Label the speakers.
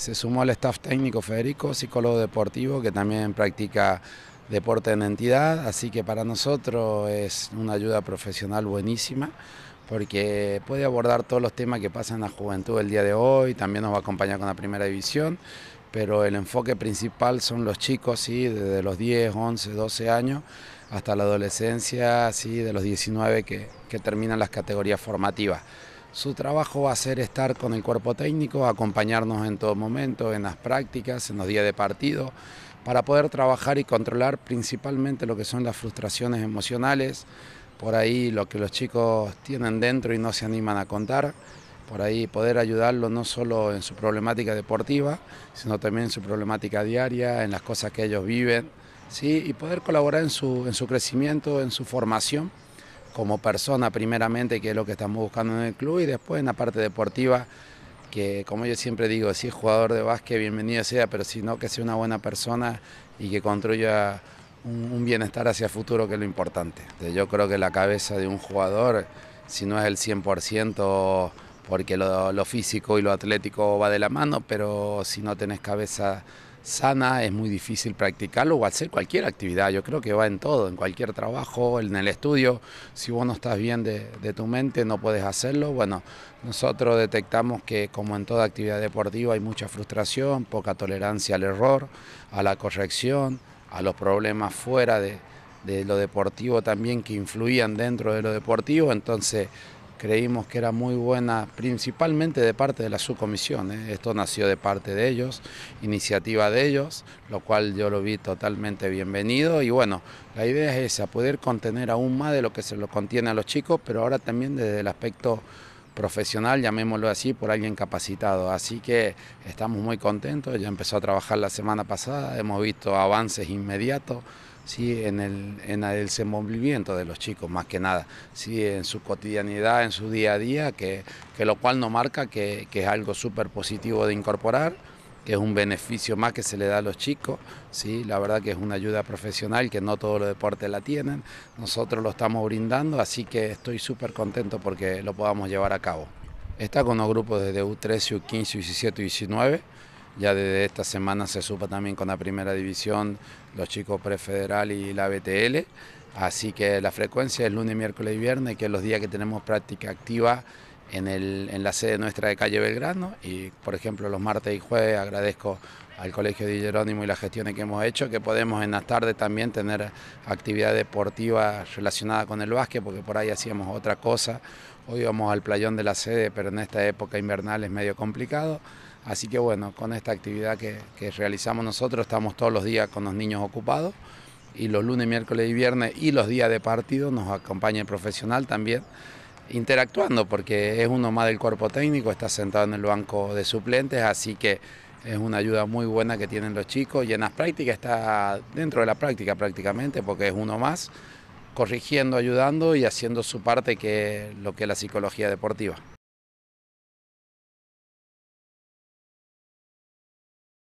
Speaker 1: Se sumó al staff técnico Federico, psicólogo deportivo, que también practica deporte en entidad, así que para nosotros es una ayuda profesional buenísima porque puede abordar todos los temas que pasan en la juventud el día de hoy, también nos va a acompañar con la primera división, pero el enfoque principal son los chicos, ¿sí? desde los 10, 11, 12 años hasta la adolescencia, de los 19 que terminan las categorías formativas. Su trabajo va a ser estar con el cuerpo técnico, acompañarnos en todo momento, en las prácticas, en los días de partido, para poder trabajar y controlar principalmente lo que son las frustraciones emocionales, por ahí lo que los chicos tienen dentro y no se animan a contar, por ahí poder ayudarlos no solo en su problemática deportiva, sino también en su problemática diaria, en las cosas que ellos viven, ¿sí? y poder colaborar en su crecimiento, en su formación como persona primeramente, que es lo que estamos buscando en el club, y después en la parte deportiva, que como yo siempre digo, si es jugador de básquet, bienvenido sea, pero si no, que sea una buena persona y que construya un, bienestar hacia el futuro, que es lo importante. Yo creo que la cabeza de un jugador, si no es el 100%, porque lo, lo físico y lo atlético va de la mano, pero si no tenés cabeza sana, es muy difícil practicarlo o hacer cualquier actividad. Yo creo que va en todo, en cualquier trabajo, en el estudio. Si vos no estás bien de, tu mente, no puedes hacerlo. Bueno, nosotros detectamos que como en toda actividad deportiva hay mucha frustración, poca tolerancia al error, a la corrección, a los problemas fuera de, de lo deportivo también que influían dentro de lo deportivo. Entonces, creímos que era muy buena, principalmente de parte de la subcomisión. ¿eh? Esto nació de parte de ellos, iniciativa de ellos, lo cual yo lo vi totalmente bienvenido. Y bueno, la idea es esa, poder contener aún más de lo que se lo contiene a los chicos, pero ahora también desde el aspecto profesional, llamémoslo así, por alguien capacitado. Así que estamos muy contentos, ya empezó a trabajar la semana pasada, hemos visto avances inmediatos. Sí, en, el, en desenvolvimiento de los chicos, más que nada, sí, en su cotidianidad, en su día a día, que, lo cual nos marca que, que es algo súper positivo de incorporar que es un beneficio más que se le da a los chicos, ¿sí? la verdad que es una ayuda profesional que no todos los deportes la tienen, nosotros lo estamos brindando, así que estoy súper contento porque lo podamos llevar a cabo. Está con los grupos desde U13, U15, U17, U19, ya desde esta semana se supa también con la primera división, los chicos prefederal y la BTL, así que la frecuencia es lunes, miércoles y viernes, que es los días que tenemos práctica activa en, la sede nuestra de Calle Belgrano y, por ejemplo, los martes y jueves agradezco al Colegio de Jerónimo y las gestiones que hemos hecho, que podemos en las tardes también tener actividad deportiva relacionada con el básquet, porque por ahí hacíamos otra cosa. Hoy íbamos al playón de la sede, pero en esta época invernal es medio complicado. Así que bueno, con esta actividad que, que realizamos nosotros, estamos todos los días con los niños ocupados y los lunes, miércoles y viernes y los días de partido nos acompaña el profesional también interactuando porque es uno más del cuerpo técnico, está sentado en el banco de suplentes, así que es una ayuda muy buena que tienen los chicos y en las prácticas está dentro de la práctica prácticamente porque es uno más, corrigiendo, ayudando y haciendo su parte que lo que es la psicología deportiva.